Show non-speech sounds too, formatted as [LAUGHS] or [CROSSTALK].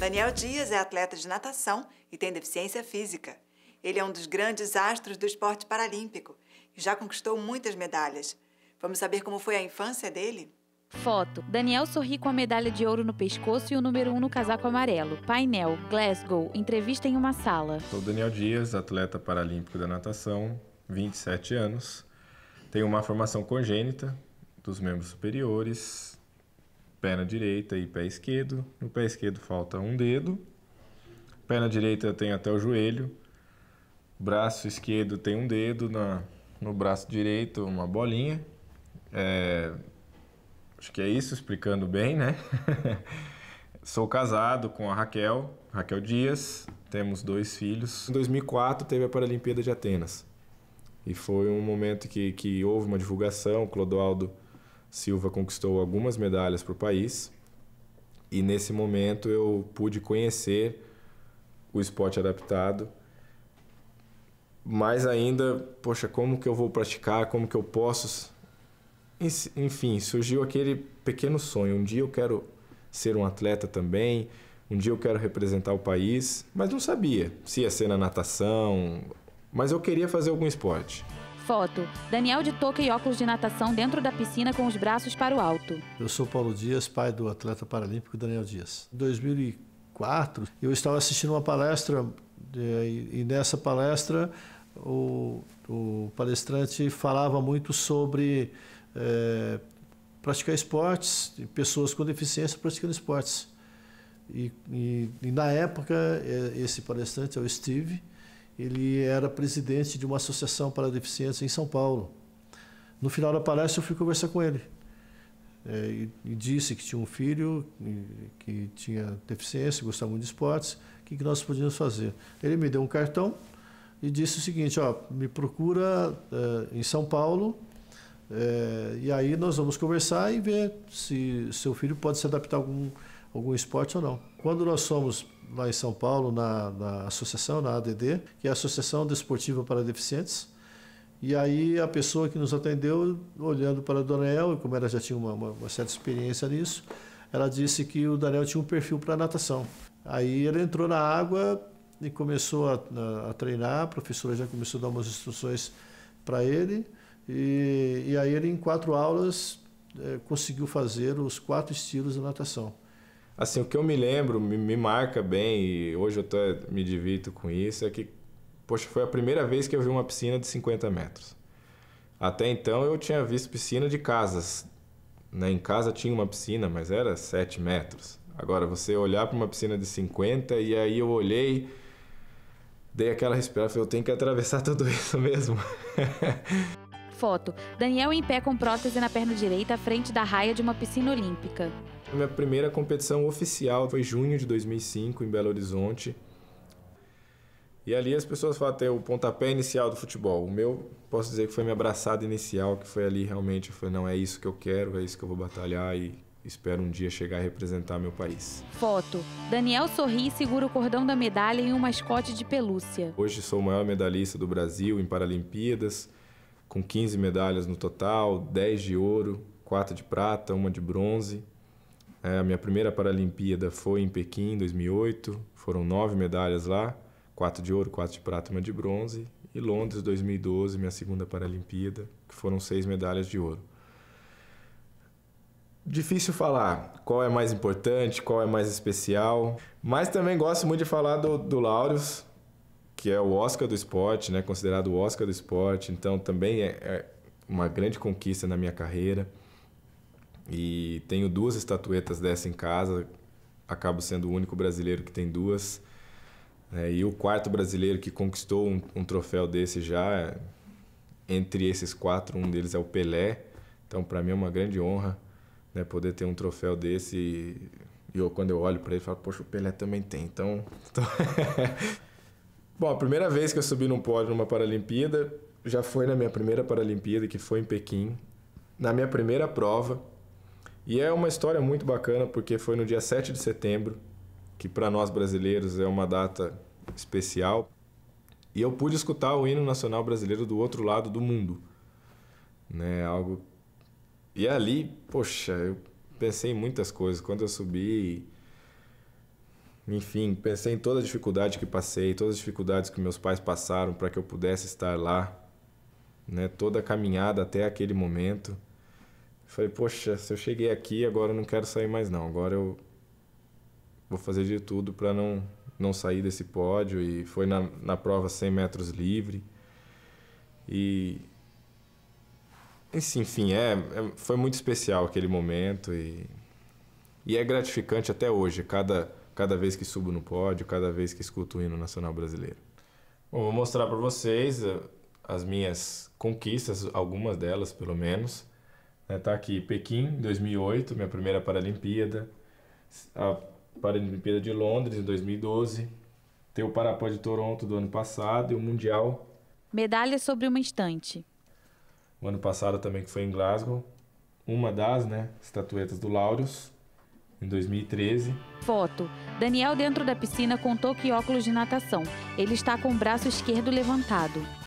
Daniel Dias é atleta de natação e tem deficiência física. Ele é um dos grandes astros do esporte paralímpico e já conquistou muitas medalhas. Vamos saber como foi a infância dele? Foto: Daniel sorri com a medalha de ouro no pescoço e o número 1 um no casaco amarelo. Painel: Glasgow. Entrevista em uma sala. Sou Daniel Dias, atleta paralímpico da natação, 27 anos. Tenho uma formação congênita dos membros superiores, pé na direita e pé esquerdo. No pé esquerdo falta um dedo. Pé na direita tem até o joelho. Braço esquerdo tem um dedo. Na, no braço direito, uma bolinha. É, acho que é isso, explicando bem, né? [LAUGHS] Sou casado com a Raquel, Raquel Dias. Temos dois filhos. Em 2004 teve a Paralimpíada de Atenas. E foi um momento que, que houve uma divulgação. Clodoaldo Silva conquistou algumas medalhas para o país e nesse momento eu pude conhecer o esporte adaptado. Mas ainda, poxa, como que eu vou praticar? Como que eu posso? Enfim, surgiu aquele pequeno sonho. Um dia eu quero ser um atleta também. Um dia eu quero representar o país, mas não sabia se ia ser na natação, mas eu queria fazer algum esporte. Foto: Daniel de touca e óculos de natação dentro da piscina com os braços para o alto. Eu sou Paulo Dias, pai do atleta paralímpico Daniel Dias. Em 2004, eu estava assistindo uma palestra e nessa palestra o, o palestrante falava muito sobre é, praticar esportes, pessoas com deficiência praticando esportes. E, e, e na época, é, esse palestrante é o Steve, ele era presidente de uma associação para deficiência em São Paulo. No final da palestra, eu fui conversar com ele. É, e, e, disse que tinha um filho que tinha deficiência, gostava muito de esportes, o que, que nós podíamos fazer? Ele me deu um cartão e disse o seguinte: ó, me procura é, em São Paulo é, e aí nós vamos conversar e ver se seu filho pode se adaptar a algum, algum esporte ou não. Quando nós somos lá em São Paulo, na, na associação, na ADD, que é a Associação Desportiva para Deficientes, e aí a pessoa que nos atendeu, olhando para o Daniel, como ela já tinha uma, uma, uma certa experiência nisso, ela disse que o Daniel tinha um perfil para natação. Aí ele entrou na água e começou a, a, a treinar, a professora já começou a dar umas instruções para ele, e, e aí ele em quatro aulas é, conseguiu fazer os quatro estilos de natação assim, o que eu me lembro, me, me marca bem, e hoje eu até me divirto com isso, é que, poxa, foi a primeira vez que eu vi uma piscina de 50 metros. Até então eu tinha visto piscina de casas. Né? Em casa tinha uma piscina, mas era 7 metros. Agora, você olhar para uma piscina de 50 e aí eu olhei, dei aquela respiração, e falei, eu tenho que atravessar [LAUGHS] tudo isso mesmo. Foto. Daniel em pé com prótese na perna direita à frente da raia de uma piscina olímpica. Minha primeira competição oficial foi junho de 2005 em Belo Horizonte. E ali as pessoas falam até o pontapé inicial do futebol. O meu, posso dizer que foi minha abraçada inicial, que foi ali realmente, foi não, é isso que eu quero, é isso que eu vou batalhar e espero um dia chegar a representar meu país. Foto. Daniel sorri e segura o cordão da medalha em um mascote de pelúcia. Hoje sou o maior medalhista do Brasil em Paralimpíadas, com 15 medalhas no total, 10 de ouro, 4 de prata, uma de bronze. É, a minha primeira Paralimpíada foi em Pequim, em 2008. Foram nove medalhas lá, quatro de ouro, quatro de prata, uma de bronze. E Londres, 2012, minha segunda Paralimpíada, que foram seis medalhas de ouro. Difícil falar qual é mais importante, qual é mais especial, mas também gosto muito de falar do, do Laureus, que é o Oscar do esporte, né? considerado o Oscar do esporte, então também é, é uma grande conquista na minha carreira. E tenho duas estatuetas dessa em casa, acabo sendo o único brasileiro que tem duas. É, e o quarto brasileiro que conquistou um, um, troféu desse já, entre esses quatro, um deles é o Pelé. Então, para mim é uma grande honra né, poder ter um troféu desse. E, eu, quando eu olho para ele, falo, poxa, o Pelé também tem. Então. então... [LAUGHS] Bom, a primeira vez que eu subi num pódio numa Paralimpíada já foi na minha primeira Paralimpíada, que foi em Pequim. Na minha primeira prova, e é uma história muito bacana porque foi no dia 7 de setembro, que para nós brasileiros é uma data especial, e eu pude escutar o hino nacional brasileiro do outro lado do mundo. Né, algo E ali, poxa, eu pensei em muitas coisas quando eu subi, enfim, pensei em toda a dificuldade que passei, todas as dificuldades que meus pais passaram para que eu pudesse estar lá, né, toda a caminhada até aquele momento. Falei, poxa, se eu cheguei aqui, agora eu não quero sair mais não. Agora eu vou fazer de tudo para não, não sair desse pódio. E foi na, na prova 100 metros livre. E enfim, é, é, foi muito especial aquele momento e, e é gratificante até hoje, cada, cada vez que subo no pódio, cada vez que escuto o hino nacional brasileiro. Bom, vou mostrar para vocês eh, as minhas conquistas, algumas delas pelo menos. Né? Tá aqui Pequim, 2008, minha primeira Paralimpíada. A Paralimpíada de Londres, em 2012. Tem o Parapó de Toronto do ano passado e o Mundial. Medalha sobre uma estante. O ano passado também que foi em Glasgow. Uma das, né, estatuetas do Laureus, em 2013. Foto. Daniel dentro da piscina contou que óculos de natação. Ele está com o braço esquerdo levantado.